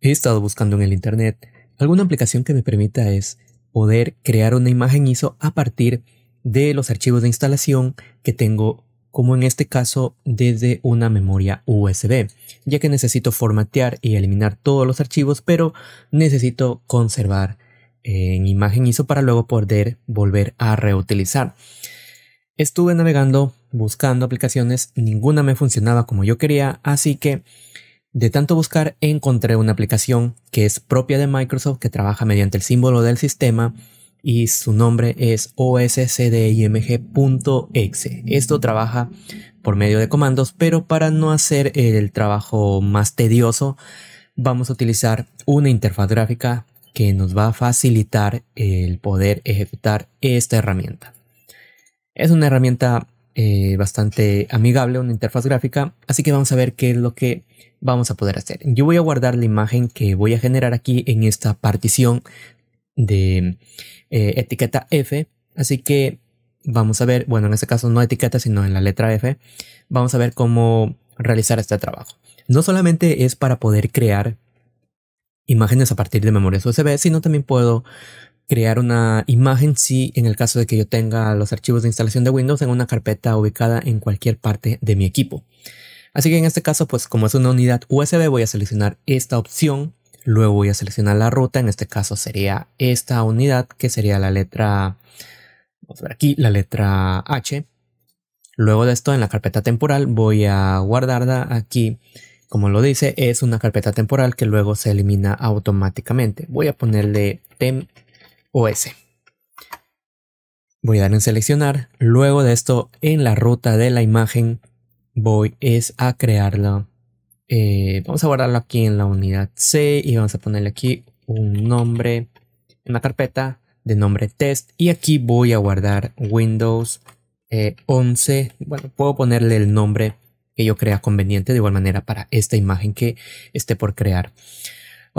He estado buscando en el Internet alguna aplicación que me permita es poder crear una imagen ISO a partir de los archivos de instalación que tengo, como en este caso desde una memoria USB, ya que necesito formatear y eliminar todos los archivos, pero necesito conservar eh, en imagen ISO para luego poder volver a reutilizar. Estuve navegando, buscando aplicaciones, ninguna me funcionaba como yo quería, así que de tanto buscar, encontré una aplicación que es propia de Microsoft, que trabaja mediante el símbolo del sistema y su nombre es oscdimg.exe. E. Esto trabaja por medio de comandos, pero para no hacer el trabajo más tedioso, vamos a utilizar una interfaz gráfica que nos va a facilitar el poder ejecutar esta herramienta. Es una herramienta eh, bastante amigable, una interfaz gráfica. Así que vamos a ver qué es lo que vamos a poder hacer. Yo voy a guardar la imagen que voy a generar aquí en esta partición de eh, etiqueta F. Así que vamos a ver, bueno, en este caso no etiqueta, sino en la letra F. Vamos a ver cómo realizar este trabajo. No solamente es para poder crear imágenes a partir de memorias USB, sino también puedo crear una imagen si en el caso de que yo tenga los archivos de instalación de Windows en una carpeta ubicada en cualquier parte de mi equipo. Así que en este caso, pues como es una unidad USB, voy a seleccionar esta opción, luego voy a seleccionar la ruta, en este caso sería esta unidad que sería la letra, vamos a ver aquí, la letra H. Luego de esto, en la carpeta temporal voy a guardarla aquí. Como lo dice, es una carpeta temporal que luego se elimina automáticamente. Voy a ponerle Temp OS. Voy a dar en seleccionar. Luego de esto, en la ruta de la imagen, voy es a crearla. Eh, vamos a guardarlo aquí en la unidad C y vamos a ponerle aquí un nombre, una carpeta de nombre test. Y aquí voy a guardar Windows 11. Eh, bueno, puedo ponerle el nombre que yo crea conveniente de igual manera para esta imagen que esté por crear.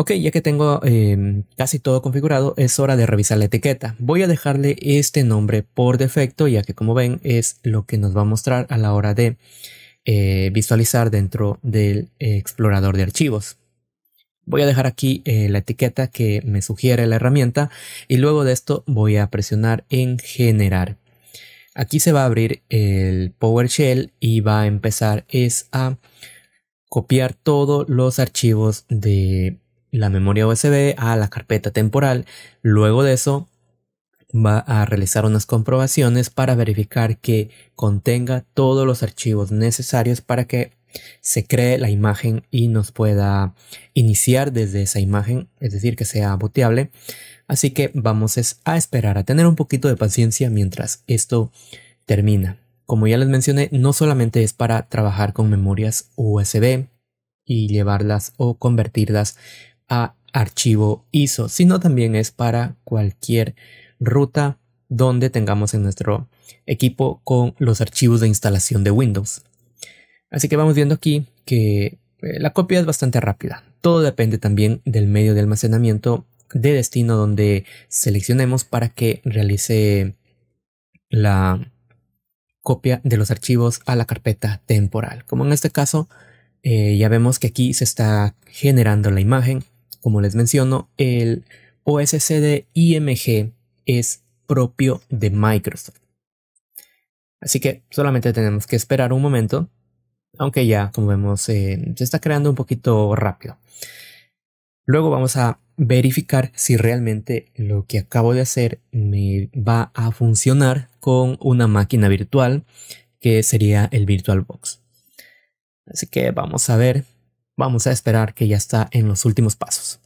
Ok, ya que tengo em, casi todo configurado, es hora de revisar la etiqueta. Voy a dejarle este nombre por defecto, ya que como ven es lo que nos va a mostrar a la hora de eh, visualizar dentro del explorador de archivos. Voy a dejar aquí eh, la etiqueta que me sugiere la herramienta y luego de esto voy a presionar en generar. Aquí se va a abrir el PowerShell y va a empezar es a copiar todos los archivos de la memoria USB a la carpeta temporal. Luego de eso, va a realizar unas comprobaciones para verificar que contenga todos los archivos necesarios para que se cree la imagen y nos pueda iniciar desde esa imagen, es decir, que sea boteable. Así que vamos a esperar a tener un poquito de paciencia mientras esto termina. Como ya les mencioné, no solamente es para trabajar con memorias USB y llevarlas o convertirlas a archivo ISO, sino también es para cualquier ruta donde tengamos en nuestro equipo con los archivos de instalación de Windows. Así que vamos viendo aquí que eh, la copia es bastante rápida. Todo depende también del medio de almacenamiento de destino donde seleccionemos para que realice la copia de los archivos a la carpeta temporal. Como en este caso, eh, ya vemos que aquí se está generando la imagen como les menciono, el oscd IMG es propio de Microsoft. Así que solamente tenemos que esperar un momento, aunque ya, como vemos, eh, se está creando un poquito rápido. Luego vamos a verificar si realmente lo que acabo de hacer me va a funcionar con una máquina virtual, que sería el VirtualBox. Así que vamos a ver Vamos a esperar que ya está en los últimos pasos.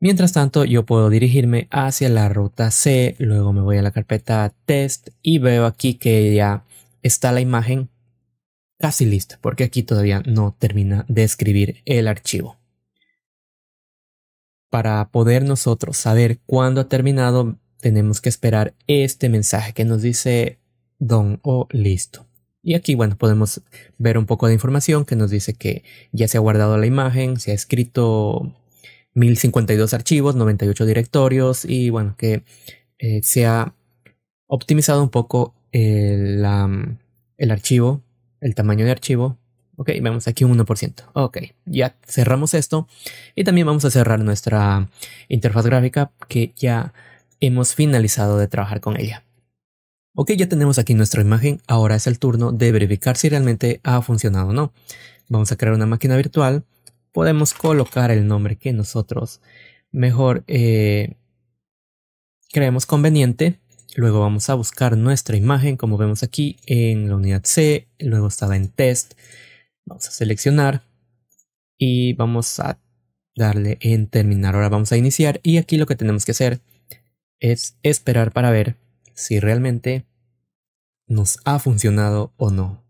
Mientras tanto, yo puedo dirigirme hacia la ruta C, luego me voy a la carpeta test y veo aquí que ya está la imagen casi lista, porque aquí todavía no termina de escribir el archivo. Para poder nosotros saber cuándo ha terminado, tenemos que esperar este mensaje que nos dice don o oh, listo. Y aquí, bueno, podemos ver un poco de información que nos dice que ya se ha guardado la imagen, se ha escrito 1052 archivos, 98 directorios y bueno, que eh, se ha optimizado un poco el, el archivo, el tamaño de archivo Ok, vemos aquí un 1%. Ok, ya cerramos esto. Y también vamos a cerrar nuestra interfaz gráfica que ya hemos finalizado de trabajar con ella. Ok, ya tenemos aquí nuestra imagen, ahora es el turno de verificar si realmente ha funcionado o no. Vamos a crear una máquina virtual, podemos colocar el nombre que nosotros mejor eh, creemos conveniente. Luego vamos a buscar nuestra imagen, como vemos aquí en la unidad C, luego estaba en test. Vamos a seleccionar y vamos a darle en terminar. Ahora vamos a iniciar y aquí lo que tenemos que hacer es esperar para ver si realmente nos ha funcionado o no.